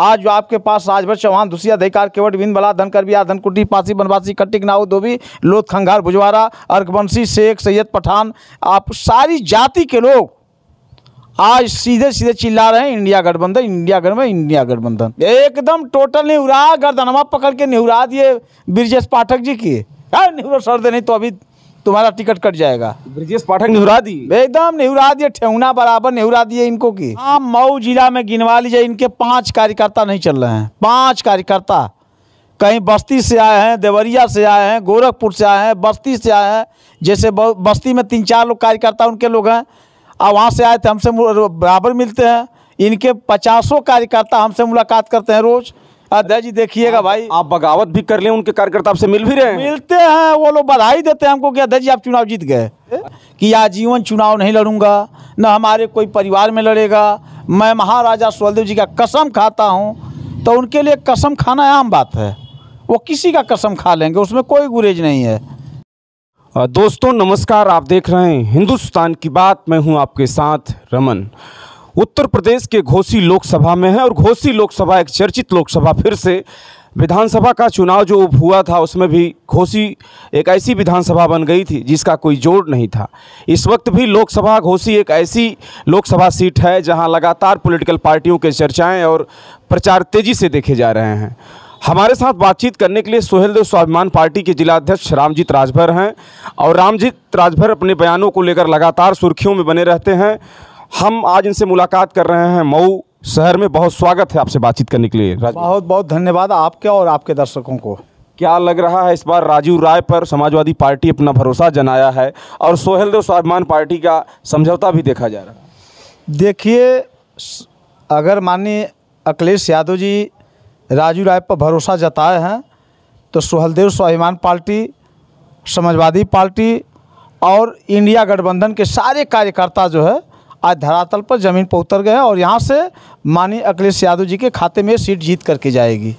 आज जो आपके पास राजभर चौहान दुसिया अधिकार केवट बिंद बला धनकर बिया धनकुटी पासी बनवासी कट्टिक नाऊ धोबी लोथ खंगार भुजवारा अर्कवंशी शेख सैयद पठान आप सारी जाति के लोग आज सीधे सीधे चिल्ला रहे हैं इंडिया गठबंधन इंडिया गठबंधन इंडिया गठबंधन एकदम टोटल निहुरा गर्दनमा पकड़ के निहुरा दिए ब्रजेश पाठक जी की हाँ, निहुरा सर दे नहीं तो अभी तुम्हारा टिकट कट जाएगा ब्रिजेश पाठक नेहरा दी एकदम नेहरा दिए ठेहुना बराबर नेहरा दिए इनको की हाँ मऊ जिला में गिनवा लीजिए इनके पांच कार्यकर्ता नहीं चल रहे हैं पांच कार्यकर्ता कहीं बस्ती से आए हैं देवरिया से आए हैं गोरखपुर से आए हैं बस्ती से आए हैं जैसे बस्ती में तीन चार लोग कार्यकर्ता उनके लोग हैं और वहाँ से आए थे हमसे बराबर मिलते हैं इनके पचासों कार्यकर्ता हमसे मुलाकात करते हैं रोज़ अध्यक्ष जी देखिएगा भाई आप बगावत भी कर ले उनके कार्यकर्ता आपसे मिल भी रहे हैं मिलते हैं वो लोग बधाई देते हैं हमको कि अध्यक्ष जी आप चुनाव जीत गए कि आजीवन चुनाव नहीं लड़ूंगा न हमारे कोई परिवार में लड़ेगा मैं महाराजा सुहलदेव जी का कसम खाता हूँ तो उनके लिए कसम खाना आम बात है वो किसी का कसम खा लेंगे उसमें कोई गुरेज नहीं है दोस्तों नमस्कार आप देख रहे हैं हिंदुस्तान की बात मैं हूं आपके साथ रमन उत्तर प्रदेश के घोसी लोकसभा में है और घोसी लोकसभा एक चर्चित लोकसभा फिर से विधानसभा का चुनाव जो हुआ था उसमें भी घोसी एक ऐसी विधानसभा बन गई थी जिसका कोई जोड़ नहीं था इस वक्त भी लोकसभा घोसी एक ऐसी लोकसभा सीट है जहां लगातार पॉलिटिकल पार्टियों के चर्चाएं और प्रचार तेज़ी से देखे जा रहे हैं हमारे साथ बातचीत करने के लिए सोहेलदेव स्वाभिमान पार्टी के जिलाध्यक्ष रामजीत राजभर हैं और रामजीत राजभर अपने बयानों को लेकर लगातार सुर्खियों में बने रहते हैं हम आज इनसे मुलाकात कर रहे हैं मऊ शहर में बहुत स्वागत है आपसे बातचीत करने के लिए बहुत बहुत धन्यवाद आपके और आपके दर्शकों को क्या लग रहा है इस बार राजीव राय पर समाजवादी पार्टी अपना भरोसा जनाया है और सोहेल देव स्वाभिमान पार्टी का समझौता भी देखा जा रहा है देखिए अगर माननीय अखिलेश यादव जी राजू राय पर भरोसा जताए हैं तो सोहलदेव स्वाभिमान पार्टी समाजवादी पार्टी और इंडिया गठबंधन के सारे कार्यकर्ता जो है आज धरातल पर ज़मीन पर उतर गए और यहाँ से माननीय अखिलेश यादव जी के खाते में सीट जीत करके जाएगी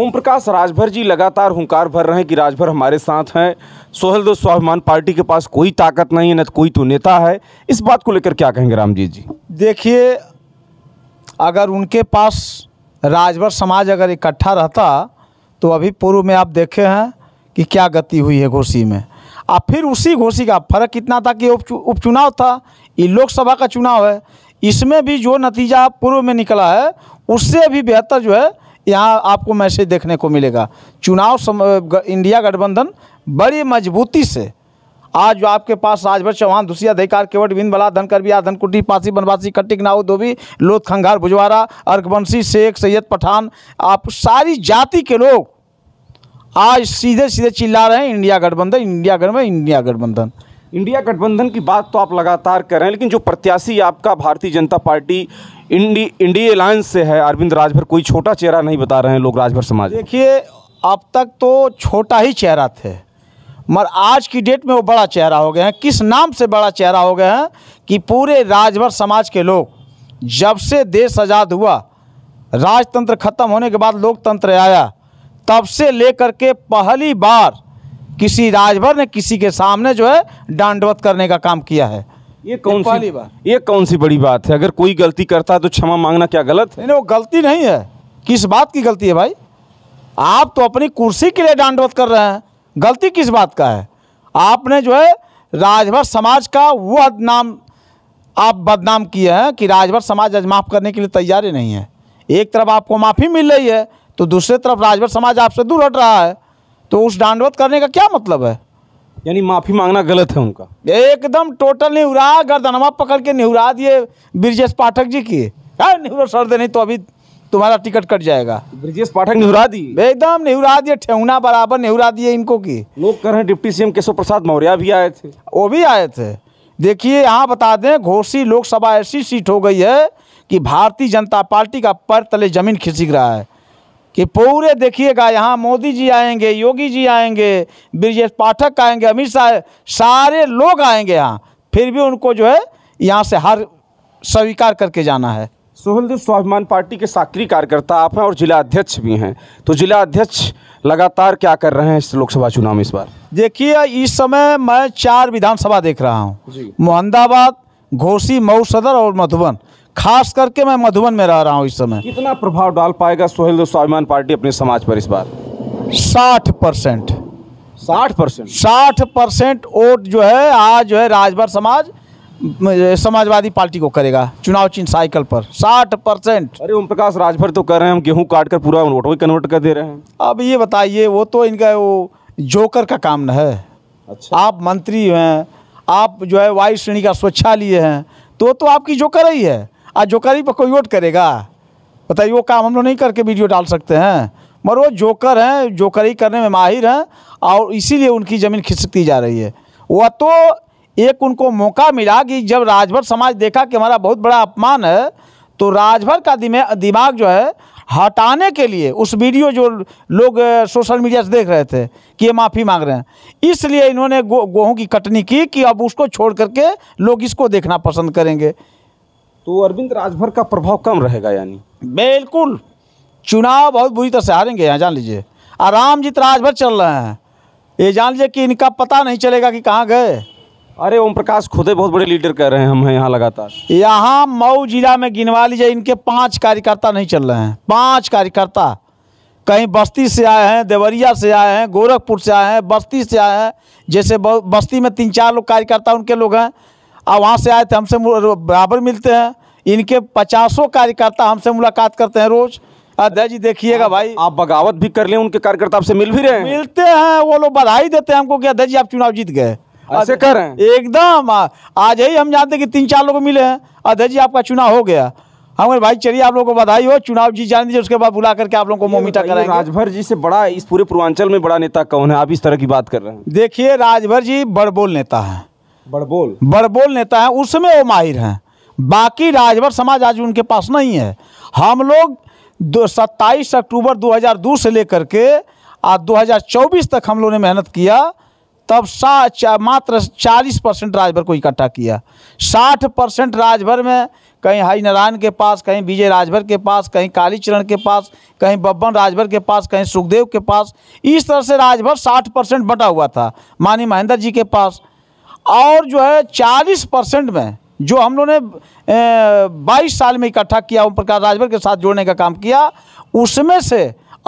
ओम प्रकाश राजभर जी लगातार हुंकार भर रहे हैं कि राजभर हमारे साथ हैं सोहल दो स्वाभिमान पार्टी के पास कोई ताकत नहीं है न कोई तो नेता है इस बात को लेकर क्या कहेंगे जी, जी देखिए अगर उनके पास राजभर समाज अगर इकट्ठा रहता तो अभी पूर्व में आप देखे हैं कि क्या गति हुई है घोसी में आ फिर उसी घोषी का फर्क इतना था कि उपचुनाव था ये लोकसभा का चुनाव है इसमें भी जो नतीजा पूर्व में निकला है उससे भी बेहतर जो है यहाँ आपको मैसेज देखने को मिलेगा चुनाव सम, इंडिया गठबंधन बड़ी मजबूती से आज जो आपके पास राजभर चौहान दुसिया अधिकार केवट बिंद बला धनकर बिया धनकुटी पासी बनवासी कट्टिक नाऊ धोबी लोथ खंगार भुजवारा अर्घवंशी शेख सैयद पठान आप सारी जाति के लोग आज सीधे सीधे चिल्ला रहे हैं इंडिया गठबंधन इंडिया गठबंधन इंडिया गठबंधन इंडिया गठबंधन की बात तो आप लगातार कर रहे हैं लेकिन जो प्रत्याशी आपका भारतीय जनता पार्टी इंडी इंडिया अलायंस से है अरविंद राजभर कोई छोटा चेहरा नहीं बता रहे हैं लोग राजभर समाज देखिए अब तक तो छोटा ही चेहरा थे मगर आज की डेट में वो बड़ा चेहरा हो गए हैं किस नाम से बड़ा चेहरा हो गए हैं कि पूरे राजभर समाज के लोग जब से देश आज़ाद हुआ राजतंत्र खत्म होने के बाद लोकतंत्र आया तब से लेकर के पहली बार किसी राजभर ने किसी के सामने जो है डांडवत करने का काम किया है ये कौन सी बात ये कौन सी बड़ी बात है अगर कोई गलती करता है तो क्षमा मांगना क्या गलत है नहीं वो गलती नहीं है किस बात की गलती है भाई आप तो अपनी कुर्सी के लिए डांडवत कर रहे हैं गलती किस बात का है आपने जो है राजभर समाज का वो नाम आप बदनाम किए हैं कि राजभर समाज आज माफ़ करने के लिए तैयार ही नहीं है एक तरफ आपको माफ़ी मिल रही है तो दूसरे तरफ राजभर समाज आपसे दूर हट रहा है तो उस डांडवत करने का क्या मतलब है यानी माफ़ी मांगना गलत है उनका एकदम टोटल निहुरा गर्दनवा पकड़ के निहुरा दिए ब्रिजेश पाठक जी की है हाँ, सर दे नहीं तो अभी तुम्हारा टिकट कट जाएगा ब्रिजेश पाठक निहरा दी एकदम निहरा दिए ठेहुना बराबर निहरा दिए इनको की लोग कर रहे हैं डिप्टी सीएम केशव प्रसाद मौर्य भी आए थे वो भी आए थे देखिए यहाँ बता दें घोसी लोकसभा ऐसी सीट हो गई है कि भारतीय जनता पार्टी का पर तले जमीन खिसक रहा है कि पूरे देखिएगा यहाँ मोदी जी आएंगे योगी जी आएंगे ब्रजेश पाठक आएंगे अमित शाह सारे लोग आएंगे यहाँ फिर भी उनको जो है यहाँ से हर स्वीकार करके जाना है सोहलदेव स्वाभिमान पार्टी के सक्रिय कार्यकर्ता आप हैं और जिला अध्यक्ष भी हैं तो जिला अध्यक्ष लगातार क्या कर रहे हैं इस लोकसभा चुनाव में इस बार देखिए इस समय मैं चार विधानसभा देख रहा हूँ मोहम्मदाबाद घोसी मऊ सदर और मधुबन खास करके मैं मधुबन में रह रहा हूँ इस समय कितना प्रभाव डाल पाएगा सोहेल स्वाभिमान पार्टी अपने समाज पर इस बार साठ परसेंट साठ परसेंट साठ परसेंट वोट जो है आज जो है राजभर समाज समाजवादी पार्टी को करेगा चुनाव चिन्ह साइकिल पर साठ परसेंट अरे ओम प्रकाश राजभर तो कर रहे हैं हम गेहूं काट कर पूरा वोट में कन्वर्ट कर दे रहे हैं अब ये बताइए वो तो इनका वो जोकर का काम न है अच्छा आप मंत्री हैं आप जो है वायु श्रेणी का स्वच्छा लिए हैं तो तो आपकी जोकर ही है आज जोकर ही पर कोई वोट करेगा बताइए वो काम हम लोग नहीं करके वीडियो डाल सकते हैं मगर वो जोकर हैं जोकरी करने में माहिर हैं और इसीलिए उनकी ज़मीन खिसकती जा रही है वह तो एक उनको मौका मिला कि जब राजभर समाज देखा कि हमारा बहुत बड़ा अपमान है तो राजभर का दिमाग जो है हटाने के लिए उस वीडियो जो लोग सोशल मीडिया से देख रहे थे कि ये माफ़ी मांग रहे हैं इसलिए इन्होंने गो, गेहूँ की कटनी की कि अब उसको छोड़ करके लोग इसको देखना पसंद करेंगे तो अरविंद राजभर का प्रभाव कम रहेगा यानी बिल्कुल चुनाव बहुत बुरी तरह से हारेंगे यहाँ जान लीजिए और रामजीत राजभर चल रहे हैं ये जान लीजिए कि इनका पता नहीं चलेगा कि कहाँ गए अरे ओम प्रकाश ही बहुत बड़े लीडर कह रहे हैं हम हैं यहाँ लगातार यहाँ मऊ जिला में गिनवा लीजिए इनके पांच कार्यकर्ता नहीं चल रहे हैं पांच कार्यकर्ता कहीं बस्ती से आए हैं देवरिया से आए हैं गोरखपुर से आए हैं बस्ती से आए हैं जैसे बस्ती में तीन चार लोग कार्यकर्ता उनके लोग हैं और वहाँ से आए थे हमसे बराबर मिलते हैं इनके पचासों कार्यकर्ता हमसे मुलाकात करते हैं रोज़ अध्यय जी देखिएगा भाई आप बगावत भी कर ले उनके कार्यकर्ता आपसे मिल भी रहे हैं मिलते हैं वो लोग बधाई देते हैं हमको कि अध्यय जी आप चुनाव जीत गए ऐसे कर रहे हैं एकदम आज ही हम जानते हैं कि तीन चार लोग मिले हैं अध्याय जी आपका चुनाव हो गया हमारे भाई चलिए आप लोगों को बधाई हो चुनाव जीत जाने दीजिए उसके बाद बुला करके आप लोगों को मोमिटा कर राजभर जी से बड़ा इस पूरे पूर्वांचल में बड़ा नेता कौन है आप इस तरह की बात कर रहे हैं देखिए राजभर जी बड़बोल नेता है बड़बोल बड़बोल नेता हैं उसमें वो माहिर हैं बाकी राजभर समाज आज उनके पास नहीं है हम लोग दो सत्ताईस अक्टूबर 2002 से लेकर के आज 2024 तक हम लोगों ने मेहनत किया तब सा चा, मात्र 40 परसेंट राजभर को इकट्ठा किया 60 परसेंट राजभर में कहीं हरि नारायण के पास कहीं विजय राजभर के पास कहीं कालीचरण के पास कहीं बब्बन राजभर के पास कहीं सुखदेव के पास इस तरह से राजभर 60 परसेंट बटा हुआ था मानी महेंद्र जी के पास और जो है चालीस परसेंट में जो हम लोगों ने बाईस साल में इकट्ठा किया ओम प्रकाश राजभर के साथ जोड़ने का काम किया उसमें से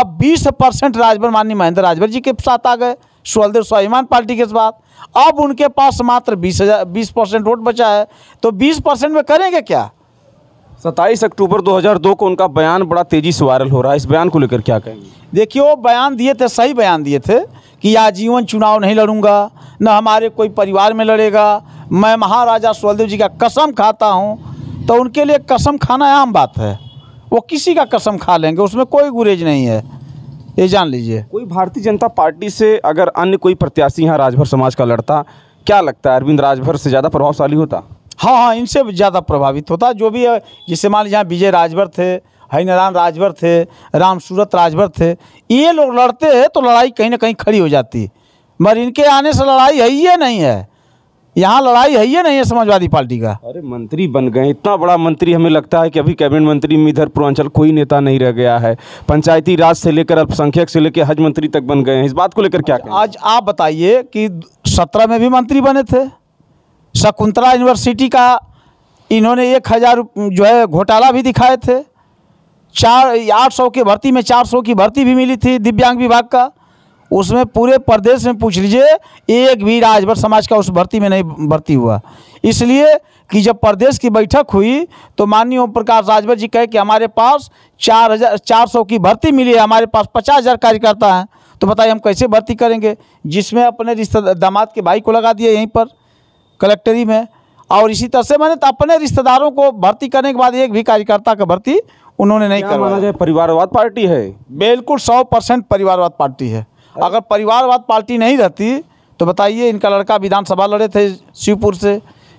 अब बीस परसेंट राजभर माननीय महेंद्र राजभर जी के साथ आ गए सुहलदेव स्वाभिमान पार्टी के साथ अब उनके पास मात्र बीस हज़ार बीस परसेंट वोट बचा है तो बीस परसेंट में करेंगे क्या सत्ताईस अक्टूबर 2002 को उनका बयान बड़ा तेज़ी से वायरल हो रहा है इस बयान को लेकर क्या कहेंगे देखिए वो बयान दिए थे सही बयान दिए थे कि आजीवन चुनाव नहीं लड़ूंगा न हमारे कोई परिवार में लड़ेगा मैं महाराजा सुहलदेव जी का कसम खाता हूँ तो उनके लिए कसम खाना आम बात है वो किसी का कसम खा लेंगे उसमें कोई गुरेज नहीं है ये जान लीजिए कोई भारतीय जनता पार्टी से अगर अन्य कोई प्रत्याशी यहाँ राजभर समाज का लड़ता क्या लगता है अरविंद राजभर से ज़्यादा प्रभावशाली होता हाँ हाँ इनसे ज़्यादा प्रभावित होता जो भी है मान लीजिए यहाँ विजय राजभर थे हरिनारायण राजभर थे राम सूरत राजभर थे ये लोग लड़ते हैं तो लड़ाई कहीं ना कहीं खड़ी हो जाती है मगर इनके आने से लड़ाई है ही नहीं है यहाँ लड़ाई है ही नहीं है समाजवादी पार्टी का अरे मंत्री बन गए इतना बड़ा मंत्री हमें लगता है कि अभी कैबिनेट मंत्री में इधर पूर्वांचल कोई नेता नहीं रह गया है पंचायती राज से लेकर अल्पसंख्यक से लेकर हज मंत्री तक बन गए हैं इस बात को लेकर क्या आज, आज आप बताइए कि सत्रह में भी मंत्री बने थे शकुंतला यूनिवर्सिटी का इन्होंने एक हज़ार जो है घोटाला भी दिखाए थे चार आठ सौ की भर्ती में चार सौ की भर्ती भी मिली थी दिव्यांग विभाग का उसमें पूरे प्रदेश में पूछ लीजिए एक भी राजभर समाज का उस भर्ती में नहीं भर्ती हुआ इसलिए कि जब प्रदेश की बैठक हुई तो माननीय ओम प्रकाश राजभर जी कहे कि हमारे पास चार हज़ार चार सौ की भर्ती मिली है हमारे पास पचास हज़ार कार्यकर्ता हैं तो बताइए हम कैसे भर्ती करेंगे जिसमें अपने रिश्तेदार दामाद के भाई को लगा दिया यहीं पर कलेक्टरी में और इसी तरह से मैंने तो अपने रिश्तेदारों को भर्ती करने के बाद एक भी कार्यकर्ता का भर्ती उन्होंने नहीं करवाया परिवारवाद पार्टी है बिल्कुल सौ परसेंट परिवारवाद पार्टी है अगर परिवारवाद पार्टी नहीं रहती तो बताइए इनका लड़का विधानसभा लड़े थे शिवपुर से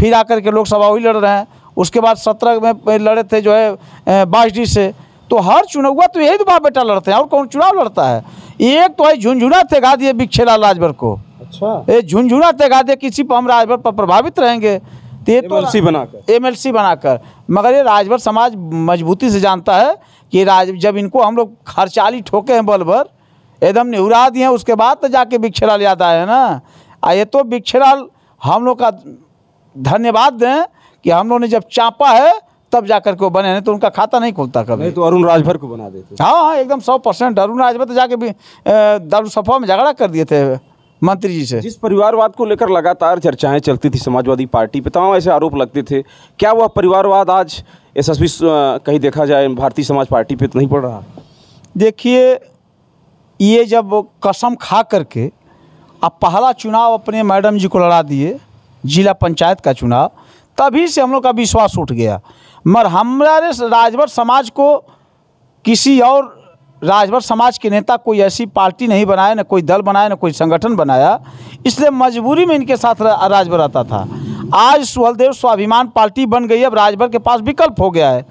फिर आकर के लोकसभा वही लड़ रहे हैं उसके बाद सत्रह में लड़े थे जो है बासडी से तो हर चुनाव हुआ तो यही तो बाप बेटा लड़ते हैं और कौन चुनाव लड़ता है एक तो भाई झुंझुना तेगा दिए बिक्छेला राजभर को अच्छा ये झुंझुना तेगा दिए किसी पर हम राजभर पर प्रभावित रहेंगे ये तो एमएलसी बनाकर एमएलसी बनाकर मगर ये राजभर समाज मजबूती से जानता है कि राज जब इनको हम लोग खर्चाली ठोके हैं बल भर एकदम निहुरा दिए हैं उसके बाद तो जाके बिक्छराल याद आए ना आ ये तो बिक्छराल हम लोग का धन्यवाद दें कि हम लोग ने जब चापा है तब जाकर के वो बने नहीं तो उनका खाता नहीं खुलता कभी नहीं तो अरुण राजभर को बना देते हाँ हाँ एकदम सौ परसेंट अरुण राजभर तो जाके भी दारू सफा में झगड़ा कर दिए थे मंत्री जी से जिस परिवारवाद को लेकर लगातार चर्चाएं चलती थी समाजवादी पार्टी पे तमाम ऐसे आरोप लगते थे क्या वह परिवारवाद आज एस एस कहीं देखा जाए भारतीय समाज पार्टी पे तो नहीं पड़ रहा देखिए ये जब कसम खा करके आप पहला चुनाव अपने मैडम जी को लड़ा दिए जिला पंचायत का चुनाव तभी से हम लोग का विश्वास उठ गया मगर हमारे राजभर समाज को किसी और राजभर समाज के नेता कोई ऐसी पार्टी नहीं बनाया न कोई दल बनाया न कोई संगठन बनाया इसलिए मजबूरी में इनके साथ राजभर आता था आज सुहलदेव स्वाभिमान पार्टी बन गई अब राजभर के पास विकल्प हो गया है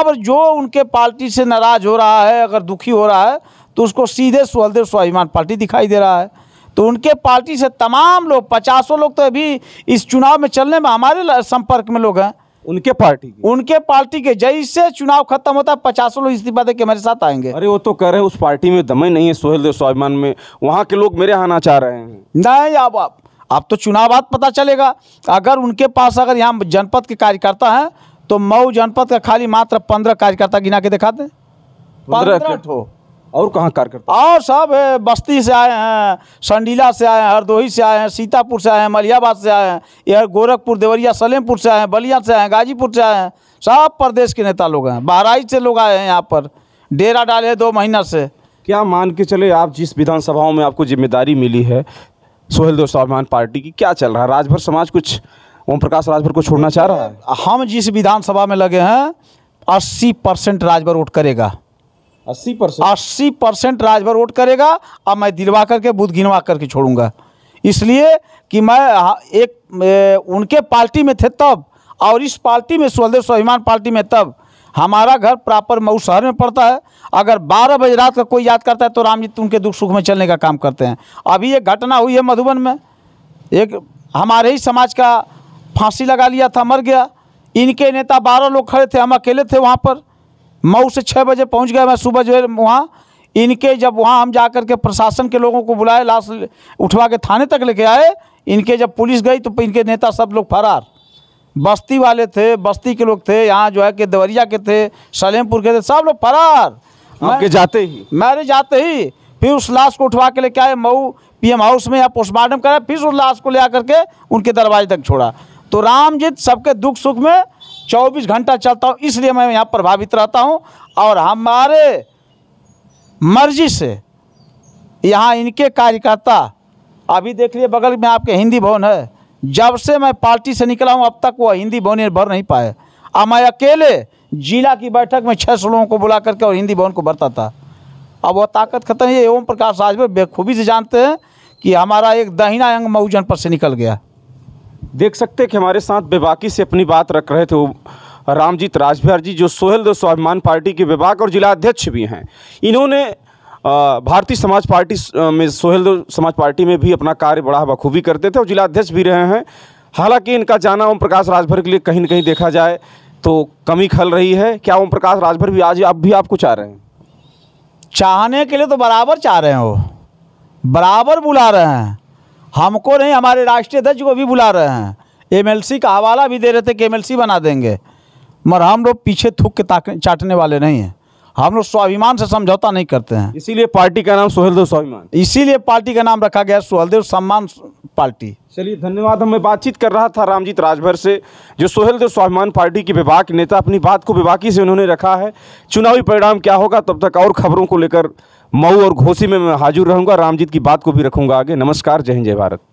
अब जो उनके पार्टी से नाराज़ हो रहा है अगर दुखी हो रहा है तो उसको सीधे सुहलदेव स्वाभिमान पार्टी दिखाई दे रहा है तो उनके पार्टी से तमाम लोग पचासों लोग तो अभी इस चुनाव में चलने में हमारे संपर्क में लोग हैं उनके पार्टी की उनके पार्टी के जैसे चुनाव खत्म होता है पचासों लोग इस्तीफा दे के मेरे साथ आएंगे अरे वो तो कह रहे हैं उस पार्टी में दमई नहीं है सोहेल देव स्वाभिमान में वहाँ के लोग मेरे आना चाह रहे हैं नहीं अब आप आप तो चुनाव बाद पता चलेगा अगर उनके पास अगर यहाँ जनपद के कार्यकर्ता है तो मऊ जनपद का खाली मात्र पंद्रह कार्यकर्ता गिना के दिखा दे पंद्रह और कहाँ कार्यकर्ता और सब बस्ती से आए हैं संडीला से आए हैं हरदोही से आए हैं सीतापुर से आए हैं मलियाबाद से आए हैं यह गोरखपुर देवरिया सलेमपुर से आए हैं बलिया से आए हैं गाजीपुर से आए हैं सब प्रदेश के नेता लोग हैं बहराइच से लोग आए हैं यहाँ पर डेरा डाले दो महीना से क्या मान के चले आप जिस विधानसभाओं में आपको जिम्मेदारी मिली है सोहेल दो स्वाभिमान पार्टी की क्या चल रहा है राजभर समाज कुछ ओम प्रकाश राजभर को छोड़ना चाह रहा है हम जिस विधानसभा में लगे हैं अस्सी परसेंट राजभर वोट करेगा अस्सी परसेंट अस्सी परसेंट राजभर वोट करेगा अब मैं दिलवा करके बुध गिनवा करके छोड़ूंगा इसलिए कि मैं हाँ, एक उनके पार्टी में थे तब और इस पार्टी में स्वदेव स्वाभिमान पार्टी में तब हमारा घर प्रॉपर मऊ शहर में पड़ता है अगर 12 बजे रात का कोई याद करता है तो जी उनके दुख सुख में चलने का काम करते हैं अभी एक घटना हुई है मधुबन में एक हमारे ही समाज का फांसी लगा लिया था मर गया इनके नेता बारह लोग खड़े थे हम अकेले थे वहाँ पर मऊ से छः बजे पहुंच गया मैं सुबह जो है वहाँ इनके जब वहाँ हम जा कर के प्रशासन के लोगों को बुलाए लाश उठवा के थाने तक लेके आए इनके जब पुलिस गई तो इनके नेता सब लोग फरार बस्ती वाले थे बस्ती के लोग थे यहाँ जो है कि देवरिया के थे सलेमपुर के थे सब लोग फरार आपके जाते ही मेरे जाते ही फिर उस लाश को उठवा के लेके आए मऊ पीएम हाउस में या पोस्टमार्टम कराया फिर उस लाश को ले आकर के उनके दरवाजे तक छोड़ा तो रामजीत सबके दुख सुख में चौबीस घंटा चलता हूँ इसलिए मैं यहाँ प्रभावित रहता हूँ और हमारे मर्जी से यहाँ इनके कार्यकर्ता अभी देख लिए बगल में आपके हिंदी भवन है जब से मैं पार्टी से निकला हूँ अब तक वो हिंदी भवन भर नहीं पाए अब मैं अकेले जिला की बैठक में छः सौ लोगों को बुला करके और हिंदी भवन को भरता था अब वह ताकत खत्म है ओम प्रकाश आज बेखूबी से जानते हैं कि हमारा एक दहिना अंग मऊ जनपद से निकल गया देख सकते हैं कि हमारे साथ बेबाकी से अपनी बात रख रहे थे वो रामजीत राजभर जी जो सोहेल दो स्वाभिमान पार्टी के विभाग और जिला अध्यक्ष भी हैं इन्होंने भारतीय समाज पार्टी में सोहेल समाज पार्टी में भी अपना कार्य बड़ा बखूबी करते थे और जिला अध्यक्ष भी रहे हैं हालांकि इनका जाना ओम प्रकाश राजभर के लिए कहीं ना कहीं देखा जाए तो कमी खल रही है क्या ओम प्रकाश राजभर भी आज अब भी आपको चाह रहे हैं चाहने के लिए तो बराबर चाह रहे हैं वो बराबर बुला रहे हैं हमको नहीं हमारे राष्ट्रीय अध्यक्ष को भी बुला रहे हैं एमएलसी का हवाला भी दे रहे थे कि एमएलसी बना देंगे मगर हम लोग पीछे थूक के चाटने वाले नहीं हैं हम लोग स्वाभिमान से समझौता नहीं करते हैं इसीलिए पार्टी का नाम सोहेलदेव स्वाभिमान इसीलिए पार्टी का नाम रखा गया सोहेलदेव सम्मान पार्टी चलिए धन्यवाद हमें बातचीत कर रहा था रामजीत राजभर से जो सोहेलदेव स्वाभिमान पार्टी के विभाग नेता अपनी बात को विभागी से उन्होंने रखा है चुनावी परिणाम क्या होगा तब तक और खबरों को लेकर मऊ और घोसी में मैं हाजिर रहूंगा रामजीत की बात को भी रखूंगा आगे नमस्कार जय हिंद जय भारत